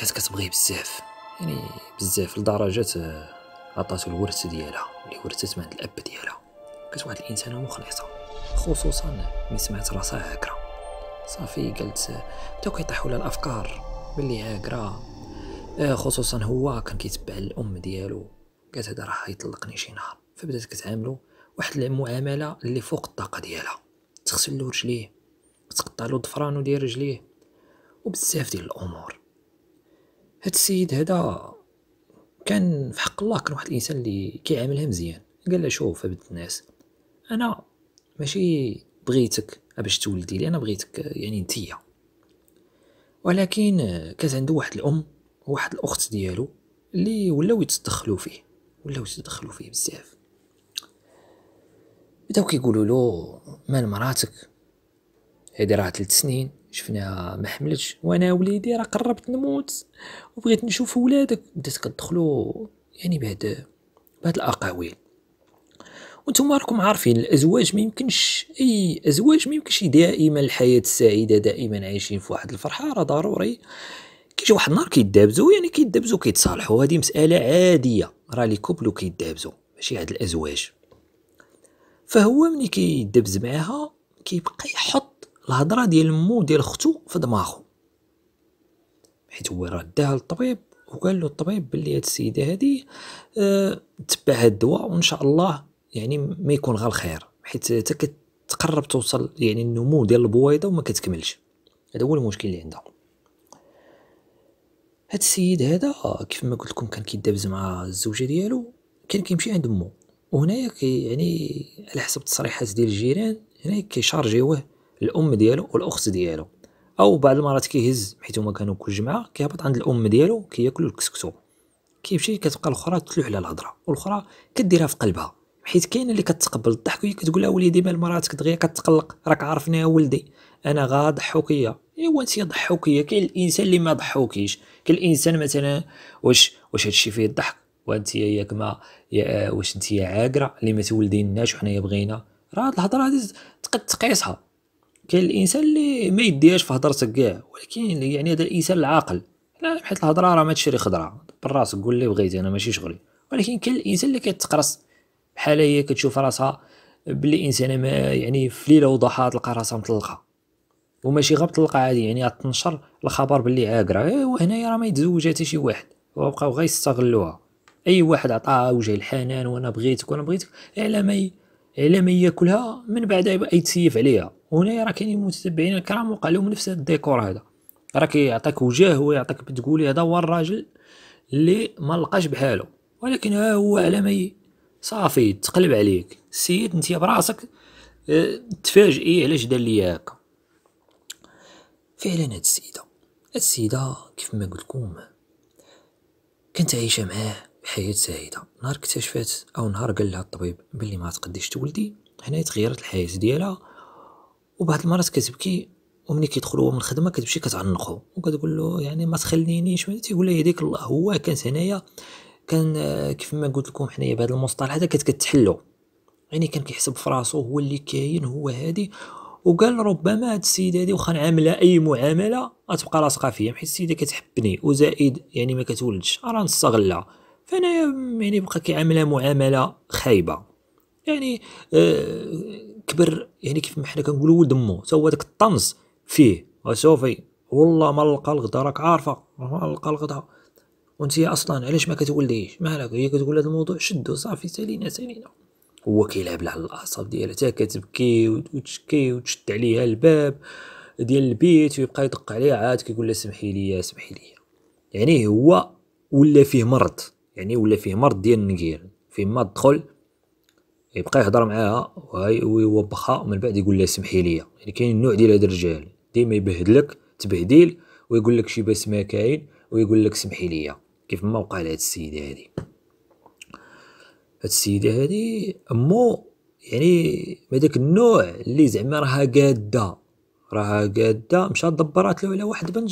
كانت كتبغيه بزاف يعني بزاف لدرجة آه، عطاتو الورث ديالها اللي ورثت من الأب ديالها كانت واحد الإنسانة مخلصة خصوصا ملي سمعت راسها هاكرة صافي قالت آه، بداو كيطيحوا لها الأفكار ملي هاكرة آه، خصوصا هو كان كيتبع الأم ديالو قالت هذا راه يطلقني شي نهار فبدات كتعاملو واحد المعاملة اللي فوق الطاقة ديالها تغسل له رجليه تقطع له ظفرانو ديال رجليه وبزاف ديال الأمور هاد السيد هذا كان في حق الله كان واحد الانسان اللي كيعاملها مزيان قال لها شوف بنت الناس انا ماشي بغيتك باش تولدي لي انا بغيتك يعني نتيا ولكن كانت عنده واحد الام وواحد الاخت ديالو اللي ولاو يتدخلوا فيه ولاو يتدخلوا فيه بزاف بداو كيقولوا له مال مراتك هادي راه 3 سنين شفناها ما حملتش وانا وليدي راه قربت نموت وبغيت نشوف ولادك بدات كتدخلوا يعني بعد بهاد الاقاويل وانتم راكم عارفين الازواج ما يمكنش اي ازواج ما يمكنش دائما الحياه السعيده دائما عايشين في واحد الفرحه راه ضروري كيجي واحد النهار كيدابزو يعني كيدابزو كيتصالحوا هذه مساله عاديه راه لي كوبلو كيدابزو ماشي هاد الازواج فهو ملي كيدبز معاها كيبقى يحط الهضره ديال مو ديال اختو في دماغه حيت هو راه داها للطبيب وقال له الطبيب بلي هاد السيده هادي أه تبع هاد الدواء وان شاء الله يعني ما يكون غير الخير حيت حتى كتقرب توصل يعني النمو ديال البويضه وما كتكملش هذا هو المشكل اللي عندها هاد السيد هذا كيف ما قلت لكم كان كيدابز مع الزوجه ديالو كان كيمشي عند مو وهنايا يعني على حسب التصريحات ديال الجيران هنا كيشارجيوه الام ديالو والاخت ديالو او بعض المرات كيهز حيت هما كانوا كل جمعه كيهبط عند الام ديالو كياكلوا الكسكسو كيمشي كتبقى الاخرى تلوح على الهضره والاخرى كديرها في قلبها حيت كاينه اللي كتقبل الضحك وهي كتقول لها آه وليدي مال مراتك دغيا كتقلق راك عارفني يا ولدي انا غا ضحوكيه ايوا انت ضحوكيه كاين الانسان اللي ما ضحوكيش كاين الانسان مثلا واش واش هادشي فيه الضحك وانت ياك ما يا واش انت عاقره اللي ما تولديناش وحنايا بغينا راه هاد الهضره هادي تقد تقيسها كاين الانسان اللي ما يديهاش في هضرتك كاع ولكن يعني هذا الانسان العاقل لا حيت الهضره راه ما تشري خضره براسك قول لي بغيتي انا ماشي شغلي ولكن كاين الانسان اللي كيتقرص بحال هي كتشوف راسها بلي انسانه ما يعني في ليله وضحاها تلقى راسها مطلقه وماشي غير مطلقه عادي يعني تنشر الخبر بلي عاقره ايوا هنايا راه ما يتزوج حتى شي واحد وبقاو غير يستغلوها اي واحد عطاها وجه الحنان وانا بغيتك وانا بغيتك على ما على ما ياكلها من بعد يتسيف عليها هنا راه كاينين متتبعين الكرام وقع لهم نفس الديكور هذا راه كيعطيك وجه هو يعطيك بتقولي هذا هو الراجل اللي ما لقاش بحاله ولكن ها هو على ما صافي تقلب عليك السيد انت براسك اه تفاجئي علاش دار ليا هكا فعلا هاد السيده هاد السيده كيف ما قلت لكم كنت عايشه معاه بحياه سعيده نهار اكتشفت او نهار قال لها الطبيب بلي ما تقديش تولدي هنا تغيرت الحياه ديالها وبعض المرات كتبكي ومني كيدخل هو من الخدمه كتمشي كتعنقو وكتقول له يعني ما تخلينيش تيقول لي يديك الله هو كانت هنايا كان آه، كيف ما قلت لكم حنايا بهذا المصطلح هذا كانت كتحلو يعني كان كيحسب في راسو هو اللي كاين هو هادي وقال ربما هاد السيده هادي واخا نعاملها اي معامله غتبقى لاصقه فيا حيت السيده كتحبني وزائد يعني ما كتولدش راه نستغلها فانا يعني بقى كيعاملها معامله خايبه يعني آه كبر يعني كيف ما حنا كنقولوا ولد مو تا هو داك الطنز فيه وصوفي والله ما لقى الغدا راك عارفه ما لقى الغدا وانت اصلا علاش ما كتولديش مالك هي كتقول هذا الموضوع شدو صافي سالينا سالينا هو كيلعب على الاعصاب ديالها حتى كتبكي وتشكي وتشد عليها الباب ديال البيت ويبقى يدق عليها عاد كيقول لها سمحي لي سمحي لي يعني هو ولا فيه مرض يعني ولا فيه مرض ديال النكير فين ما دخل يبقى يهضر معاها ويوبخها ومن بعد يقول لها سمحي لي يعني كاين النوع ديال هاد الرجال ديما يبهدلك تبهديل ويقول لك شي باس ما كاين ويقول لك سمحي لي كيف ما وقع لهاد السيده هادي هاد السيده هادي امو يعني هذاك النوع اللي زعما راها قاده راها قاده مشات دبرات له على واحد بنت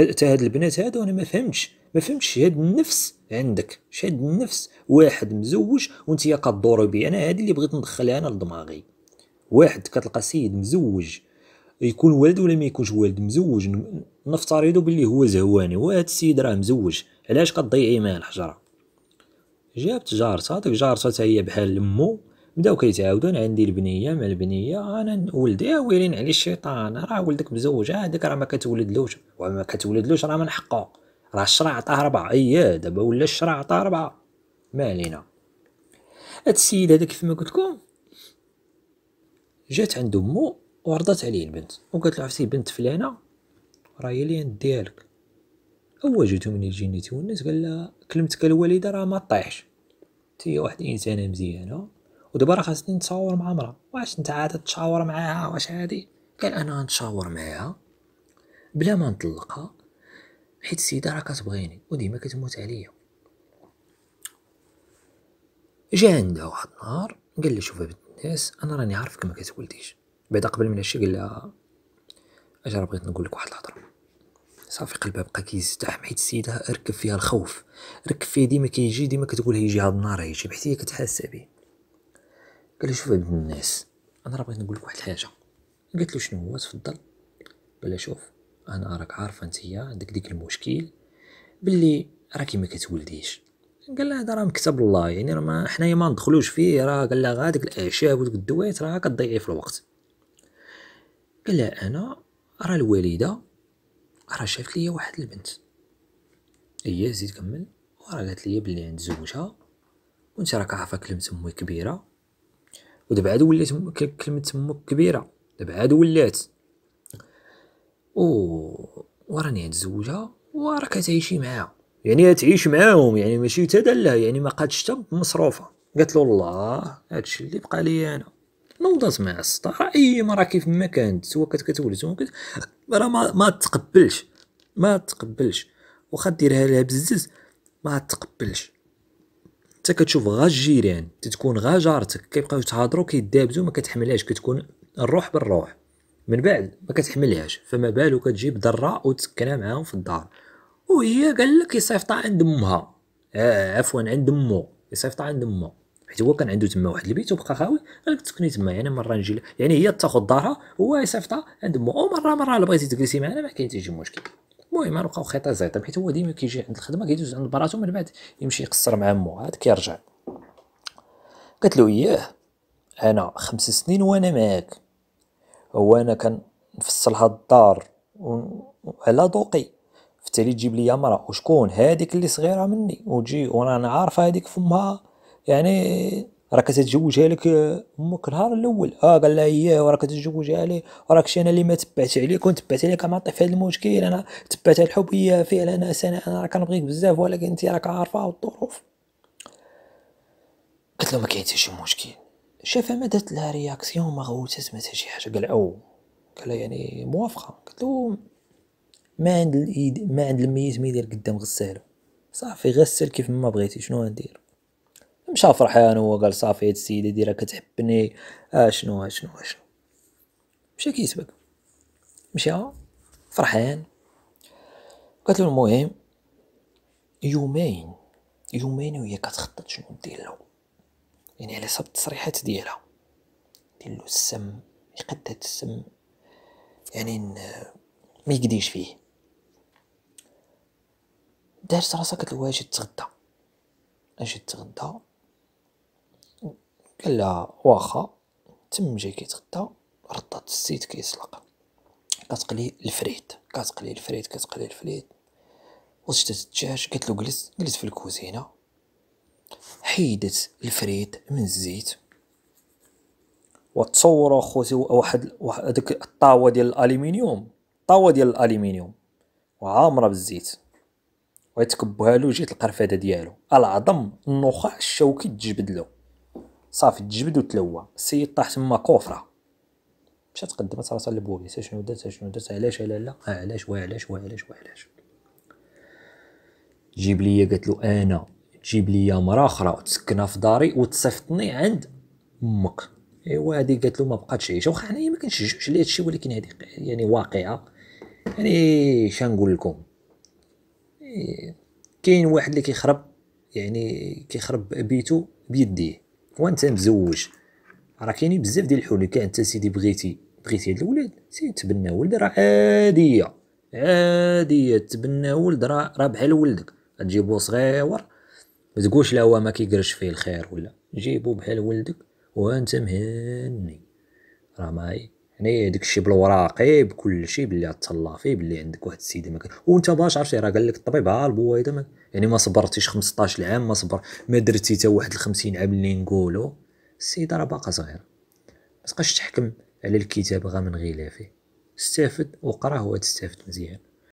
تا هاد البنات هادو انا ما فهمتش ما فهمتش هاد النفس عندك شهاد النفس واحد مزوج وانت كدوري بيه انا هادي اللي بغيت ندخلها انا لدماغي واحد كتلقى سيد مزوج يكون والد ولا ما يكونش والد مزوج نفترضوا باللي هو زهواني وهاد السيد راه مزوج علاش كتضيعي معاه الحجره جابت جارتها ديك جارتها هي بحال امو بداو كيتعاودون عندي البنيه مع البنيه انا ولدي ويلين على الشيطان راه ولدك مزوج هذاك راه ما كتولدلوش وما كتولدلوش راه من حقه راه الشرع عطاه ربعه اييه دابا ولا الشرع عطاه ربعه ما علينا هاد السيد هذا كيف ما قلت لكم جات عند امو وعرضت عليه البنت وقالت له عرفتي بنت فلانه راه هي اللي نديها لك جاتو من يجيني تونس قال لها كلمتك الوالده راه ما طيحش هي واحد الانسانه مزيانه ودابا راه خاصني نتصاور مع مرا واش انت عاد تشاور معاها واش هادي قال انا غنتشاور معاها بلا ما نطلقها حيت السيده راه كتبغيني وديما كتموت عليا جا عندها واحد النهار قال لي شوف بنت الناس انا راني عارفك ما كتولديش بعدا قبل من هادشي قال لها اش راه بغيت نقول لك واحد الهضره صافي قلبها بقى كيزدحم حيت السيده ركب فيها الخوف ركب فيها ديما كيجي ديما كتقول هيجي هاد النهار هيجي بحيث هي كتحاسه بيه قال لي شوف ابن الناس انا راه بغيت نقول لك واحد الحاجه قلت له شنو هو تفضل بلا شوف انا راك عارفه هي عندك ديك المشكل باللي راكي ما كتولديش قال لها هذا راه مكتب الله يعني راه ما حنايا ما ندخلوش فيه راه قال لها غاديك الاعشاب وديك الدويت راه كتضيعي في الوقت قال لها انا راه الوالده راه شافت ليا واحد البنت هي زيد كمل وراه قالت لي بلي عند زوجها وانت راك عارفه كلمه امي كبيره ودابا عاد ولات كلمه تمك كبيره دابا عاد ولات او وراني هتزوجها وراك تعيشي معاها يعني تعيش معاهم يعني ماشي تدلى يعني ما قادش حتى مصروفه قالت له الله هادشي اللي بقى لي انا نوضت مع السطر اي مرة كيف ما كانت سوا كانت كتولد سوا كت راه ما, ما تقبلش ما تقبلش وخا ديرها لها بزز ما تقبلش حتى كتشوف غا الجيران تتكون غا جارتك كيبقاو يتهضروا كيدابزوا ما كتحملهاش كتكون الروح بالروح من بعد ما كتحملهاش فما بالو كتجيب ضره وتسكنها معاهم في الدار وهي قال لك يصيفطها عند امها آه عفوا عند امو يصيفطها عند امو حيت هو كان عنده تما واحد البيت وبقى خاوي قال لك تسكني تما يعني مره نجي يعني هي تاخذ دارها هو يصيفطها عند امو ومره مره الا بغيتي تجلسي معنا ما كاين حتى شي مشكل المهم نبقاو خيطه زيطه حيت هو ديما كيجي عند الخدمه كيدوز عند براتو من بعد يمشي يقصر مع مو عاد كيرجع قالت له اياه انا خمس سنين وانا معاك هو انا كنفصل هاد الدار على ذوقي فتالي تجيب لي مرا وشكون هذيك اللي صغيره مني وتجي وانا عارفه هذيك فمها يعني راك تتزوجها لك امك نهار الاول اه قال لها اياه وراك تتزوجها لي شي انا اللي ما تبعت عليك وانت تبعت عليك طيح في هذا المشكل انا تبعت الحب هي فعلا انا انا كنبغيك بزاف ولكن انت راك عارفه الظروف قلت له ما كاين حتى شي مشكل شافها ما دارت لها رياكسيون ما غوتات ما حتى شي حاجه قال او قال لها يعني موافقه قلت له ما عند ما عند الميت ما يدير قدام غساله صافي غسل كيف ما بغيتي شنو غندير مشى فرحان هو قال صافي هاد السيده دي راه كتحبني اشنو آه، اشنو اشنو مشى كيسبق مشى فرحان قالت له المهم يومين يومين وهي كتخطط شنو دير له يعني على حسب التصريحات ديالها دير له السم يقد هاد السم يعني ما يقديش فيه دارت راسها كتقول واش تغدى اجي تغدى قال لها واخا تم جاي كيتغدا ردات الزيت كيسلق كتقلي الفريت كتقلي الفريت كتقلي الفريت وجدت الدجاج قالت له جلس جلس في الكوزينه حيدت الفريت من الزيت وتصور اخوتي واحد هذيك الطاوه ديال الالومنيوم الطاوه ديال الالومنيوم وعامره بالزيت ويتكبها له جيت القرفده ديالو العظم النخاع الشوكي تجبد له صافي تجبد وتلوى السيد طاح تما كوفره مشات تقدمت راسها للبوليس شنو درت شنو درت علاش لا لا علاش وعلاش وعلاش وعلاش جيب لي قالت له انا تجيب لي مرا اخرى وتسكنها في داري وتصيفطني عند امك ايوا هادي قالت له ما بقاتش عيشه واخا حنايا يعني ما كنشجعوش على هادشي ولكن هادي يعني واقعه يعني شنقول لكم إيه، كاين واحد اللي كيخرب يعني كيخرب بيته بيديه وانت مزوج راه كاينين بزاف ديال الحلول كاع انت سيدي بغيتي بغيتي هاد الولاد سيدي تبنى ولد راه عاديه عاديه تبنى ولد راه راه بحال ولدك تجيبو صغيور ما تقولش لا هو ما كيقرش فيه الخير ولا جيبو بحال ولدك وانت مهني راه معايا يعني داك الشيء بالوراقي بكل شيء باللي فيه باللي عندك واحد السيده ما وانت باش عرفتي راه قال لك الطبيب ها البويضه ما يعني ما صبرتيش 15 عام ما صبر ما درتي حتى واحد ال 50 عام اللي نقولوا السيده راه باقا صغيره ما تبقاش تحكم على الكتاب غا من غلافه استافد وقراه وتستافد مزيان